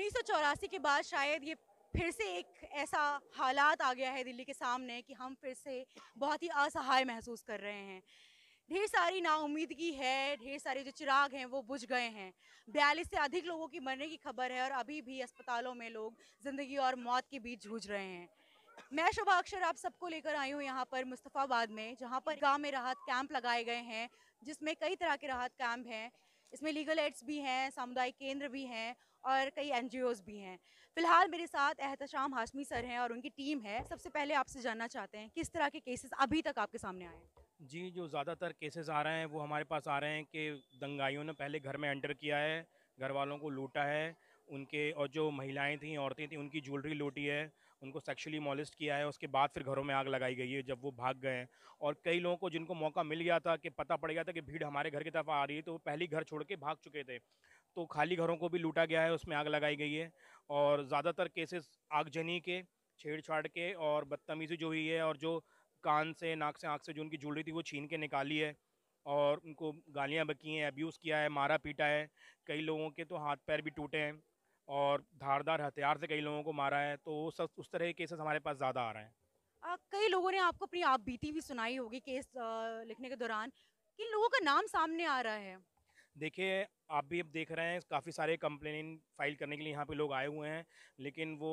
उन्नीस के बाद शायद ये फिर से एक ऐसा हालात आ गया है दिल्ली के सामने कि हम फिर से बहुत ही असहाय महसूस कर रहे हैं ढेर सारी नाउमीदगी है ढेर सारे जो चिराग हैं वो बुझ गए हैं बयालीस से अधिक लोगों की मरने की खबर है और अभी भी अस्पतालों में लोग ज़िंदगी और मौत के बीच जूझ रहे हैं मैं शोभा अक्षर आप सबको लेकर आई हूँ यहाँ पर मुस्तफ़ाबाद में जहाँ पर गाँव में राहत कैंप लगाए गए हैं जिसमें कई तरह के राहत कैंप हैं इसमें लीगल एड्स भी हैं सामुदायिक केंद्र भी हैं और कई एन भी हैं फिलहाल मेरे साथ एहतशाम हाशमी सर हैं और उनकी टीम है सबसे पहले आपसे जानना चाहते हैं किस तरह के केसेस अभी तक आपके सामने आए हैं जी जो ज़्यादातर केसेस आ रहे हैं वो हमारे पास आ रहे हैं कि दंगाइयों ने पहले घर में एंटर किया है घर वालों को लूटा है उनके और जो महिलाएं थीं औरतें थीं उनकी ज्वेलरी लूटी है उनको सेक्सुअली मॉलिस्ट किया है उसके बाद फिर घरों में आग लगाई गई है जब वो भाग गए हैं और कई लोगों को जिनको मौका मिल गया था कि पता पड़ गया था कि भीड़ हमारे घर की तरफ आ रही है तो वो पहले घर छोड़ के भाग चुके थे तो खाली घरों को भी लूटा गया है उसमें आग लगाई गई है और ज़्यादातर केसेस आगजनी के छेड़छाड़ के और बदतमीज़ी जो हुई है और जो कान से नाक से आँख से जो उनकी ज्वेलरी थी वो छीन के निकाली है और उनको गालियाँ बकी हैं अब्यूज़ किया है मारा पीटा है कई लोगों के तो हाथ पैर भी टूटे हैं और धारदार हथियार से कई लोगों को मारा है तो सब उस तरह के केसेस हमारे पास ज़्यादा आ रहे हैं आ, कई लोगों ने आपको अपनी आप बीती भी सुनाई होगी केस आ, लिखने के दौरान किन लोगों का नाम सामने आ रहा है देखिए आप भी अब देख रहे हैं काफ़ी सारे कंप्लेन फाइल करने के लिए यहाँ पे लोग आए हुए हैं लेकिन वो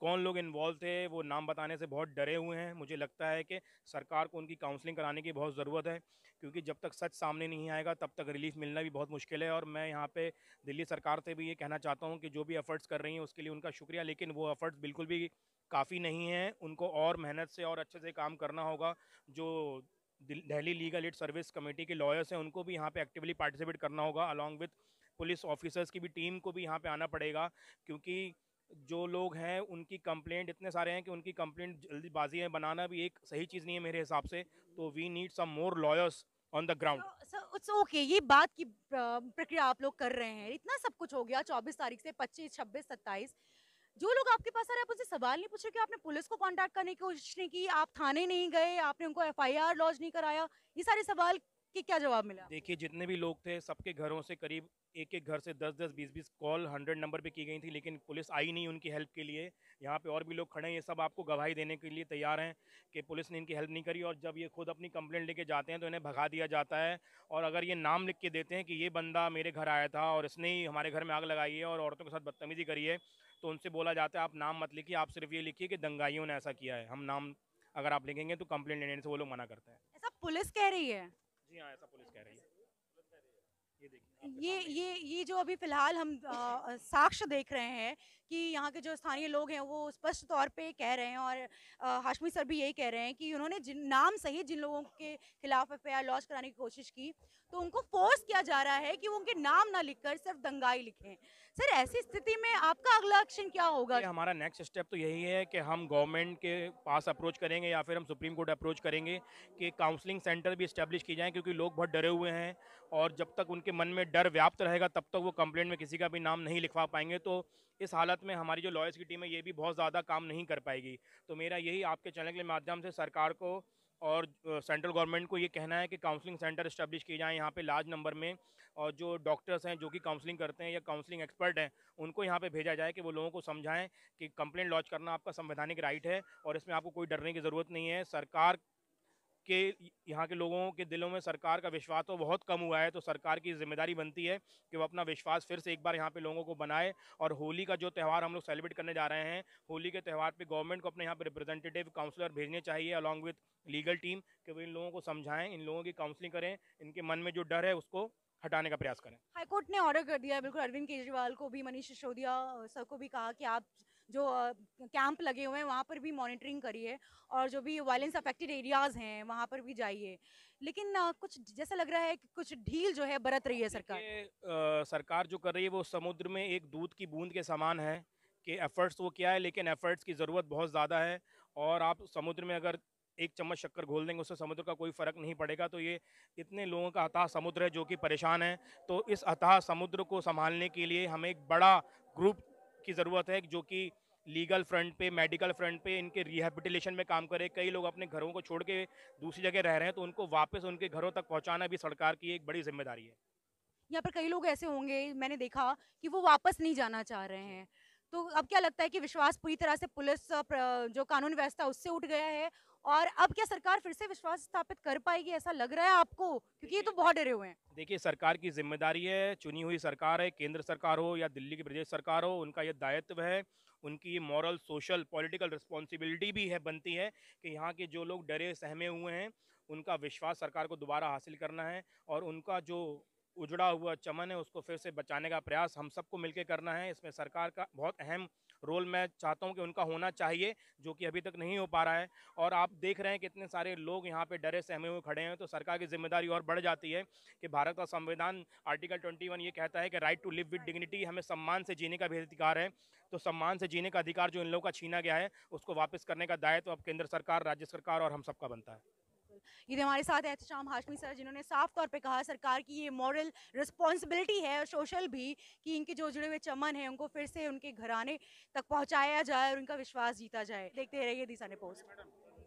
कौन लोग इन्वॉल्व थे वो नाम बताने से बहुत डरे हुए हैं मुझे लगता है कि सरकार को उनकी काउंसलिंग कराने की बहुत ज़रूरत है क्योंकि जब तक सच सामने नहीं आएगा तब तक रिलीफ मिलना भी बहुत मुश्किल है और मैं यहाँ पे दिल्ली सरकार से भी ये कहना चाहता हूँ कि जो भी एफ़र्ट्स कर रही हैं उसके लिए उनका शुक्रिया लेकिन वो एफ़र्ट्स बिल्कुल भी काफ़ी नहीं हैं उनको और मेहनत से और अच्छे से काम करना होगा जो Delhi legal aid service committee के लॉयर्स हैं उनको भी यहाँ पे एक्टिवली पार्टिसिपेट करना होगा अलॉन्ग विथ पुलिस ऑफिसर्स की भी टीम को भी यहाँ पे आना पड़ेगा क्योंकि जो लोग हैं उनकी कंप्लेंट इतने सारे हैं कि उनकी कंप्लेंट जल्दीबाजी में बनाना भी एक सही चीज़ नहीं है मेरे हिसाब से तो we need some more lawyers on the ground it's okay ये बात की प्रक्रिया आप लोग कर रहे हैं इतना सब कुछ हो गया चौबीस तारीख से पच्चीस छब्बीस सत्ताईस जो लोग आपके पास आ रहे आप उनसे सवाल नहीं पूछे कि आपने पुलिस को कांटेक्ट करने की कोशिश नहीं की आप थाने नहीं गए आपने उनको एफआईआर लॉन्च नहीं कराया ये सारे सवाल के क्या जवाब मिला देखिए जितने भी लोग थे सबके घरों से करीब एक एक घर से दस दस बीस बीस कॉल हंड्रेड नंबर पे की गई थी लेकिन पुलिस आई नहीं उनकी हेल्प के लिए यहाँ पे और भी लोग खड़े हैं ये सब आपको गवाही देने के लिए तैयार हैं कि पुलिस ने इनकी हेल्प नहीं करी और जब ये खुद अपनी कंप्लेंट लेके जाते हैं तो इन्हें भगा दिया जाता है और अगर ये नाम लिख के देते हैं कि ये बंदा मेरे घर आया था और इसने ही हमारे घर में आग लगाई है और औरतों के साथ बदतमीजी करी है तो उनसे बोला जाता है आप नाम मत लिखिए आप सिर्फ ये लिखिए कि दंगाइयों ने ऐसा किया है हम नाम अगर आप लिखेंगे तो कम्प्लेन लेने से वो लोग मना करते हैं ऐसा पुलिस कह रही है जी हाँ ऐसा पुलिस कह रही है ये ये ये जो अभी फिलहाल हम साक्ष्य देख रहे हैं कि यहाँ के जो स्थानीय लोग हैं वो स्पष्ट तौर पे कह रहे हैं और हाशमी सर भी यही कह रहे हैं कि उन्होंने जिन नाम सहित जिन लोगों के खिलाफ एफ आई लॉन्च कराने की कोशिश की तो उनको फोर्स किया जा रहा है कि वो उनके नाम ना लिख सिर्फ दंगाई लिखें सर ऐसी स्थिति में आपका अगला एक्शन क्या होगा हमारा नेक्स्ट स्टेप तो यही है कि हम गवर्नमेंट के पास अप्रोच करेंगे या फिर हम सुप्रीम कोर्ट अप्रोच करेंगे कि काउंसलिंग सेंटर भी इस्टेब्लिश की जाए क्योंकि लोग बहुत डरे हुए हैं और जब तक उनके मन में डर व्याप्त रहेगा तब तक वो कंप्लेंट में किसी का भी नाम नहीं लिखवा पाएंगे तो इस हालत में हमारी जो लॉयर्स की टीम है ये भी बहुत ज़्यादा काम नहीं कर पाएगी तो मेरा यही आपके चैनल के माध्यम से सरकार को और सेंट्रल गवर्नमेंट को ये कहना है कि काउंसलिंग सेंटर इस्टेब्लिश किए जाएँ यहाँ पे लार्ज नंबर में और जो डॉक्टर्स हैं जो कि काउंसलिंग करते हैं या काउंसलिंग एक्सपर्ट हैं उनको यहाँ पे भेजा जाए कि वो लोगों को समझाएं कि कंप्लेंट लॉन्च करना आपका संवैधानिक राइट है और इसमें आपको कोई डरने की ज़रूरत नहीं है सरकार के यहाँ के लोगों के दिलों में सरकार का विश्वास तो बहुत कम हुआ है तो सरकार की जिम्मेदारी बनती है कि वो अपना विश्वास फिर से एक बार यहाँ पे लोगों को बनाए और होली का जो त्यौहार हम लोग सेलिब्रेट करने जा रहे हैं होली के त्यौहार पे गवर्नमेंट को अपने यहाँ पे रिप्रेजेंटेटिव काउंसलर भेजने चाहिए अलॉन्ग विथ लीगल टीम कि वो इन लोगों को समझाएं इन लोगों की काउंसलिंग करें इनके मन में जो डर है उसको हटाने का प्रयास करें हाईकोर्ट ने ऑर्डर कर दिया है बिल्कुल अरविंद केजरीवाल को भी मनीष सिसोदिया सर को भी कहा कि आप जो कैंप लगे हुए हैं वहाँ पर भी मॉनिटरिंग करिए और जो भी वायलेंस अफेक्टेड एरियाज़ हैं वहाँ पर भी जाइए लेकिन कुछ जैसा लग रहा है कि कुछ ढील जो है बरत रही है सरकार आ, सरकार जो कर रही है वो समुद्र में एक दूध की बूंद के समान है कि एफर्ट्स वो क्या है लेकिन एफर्ट्स की ज़रूरत बहुत ज़्यादा है और आप समुद्र में अगर एक चम्मच शक्कर घोल देंगे उससे समुद्र का कोई फ़र्क नहीं पड़ेगा तो ये इतने लोगों का अतः समुद्र है जो कि परेशान है तो इस अतः समुद्र को संभालने के लिए हमें एक बड़ा ग्रुप की ज़रूरत है जो कि लीगल फ्रंट पे मेडिकल फ्रंट पे इनके रिहेबिटेशन में काम करे कई लोग अपने घरों को छोड़ के दूसरी जगह रह रहे हैं तो उनको वापस उनके घरों तक पहुंचाना भी सरकार की एक बड़ी जिम्मेदारी है यहाँ पर कई लोग ऐसे होंगे मैंने देखा कि वो वापस नहीं जाना चाह रहे हैं तो अब क्या लगता है कि विश्वास पूरी तरह से पुलिस जो कानून व्यवस्था उससे उठ गया है और अब क्या सरकार फिर से विश्वास स्थापित कर पाएगी ऐसा लग रहा है आपको क्योंकि ये तो बहुत डरे हुए हैं देखिए सरकार की जिम्मेदारी है चुनी हुई सरकार है केंद्र सरकार हो या दिल्ली की प्रदेश सरकार हो उनका यह दायित्व है उनकी मॉरल सोशल पॉलिटिकल रिस्पॉन्सिबिलिटी भी है बनती है कि यहाँ के जो लोग डरे सहमे हुए हैं उनका विश्वास सरकार को दोबारा हासिल करना है और उनका जो उजड़ा हुआ चमन है उसको फिर से बचाने का प्रयास हम सबको मिलकर करना है इसमें सरकार का बहुत अहम रोल मैं चाहता हूं कि उनका होना चाहिए जो कि अभी तक नहीं हो पा रहा है और आप देख रहे हैं कितने सारे लोग यहां पे डरे सहमे हुए खड़े हैं तो सरकार की जिम्मेदारी और बढ़ जाती है कि भारत का संविधान आर्टिकल 21 ये कहता है कि right to live with dignity हमें सम्मान से जीने का भी अधिकार है तो सम्मान से जीने का अधिकार जो इन लोगों का छीना गया है उसको वापस करने का दायित्व तो अब केंद्र सरकार राज्य सरकार और हम सबका बनता है बिल्कुल ये हमारे साथ एहतशाम हाशमी सर जिन्होंने साफ तौर पे कहा सरकार की ये मॉरल रिस्पॉन्सिबिलिटी है और सोशल भी कि इनके जो जुड़े हुए चमन हैं उनको फिर से उनके घराने तक पहुँचाया जाए और उनका विश्वास जीता जाए देखते रहिए दिशा ने पोस्ट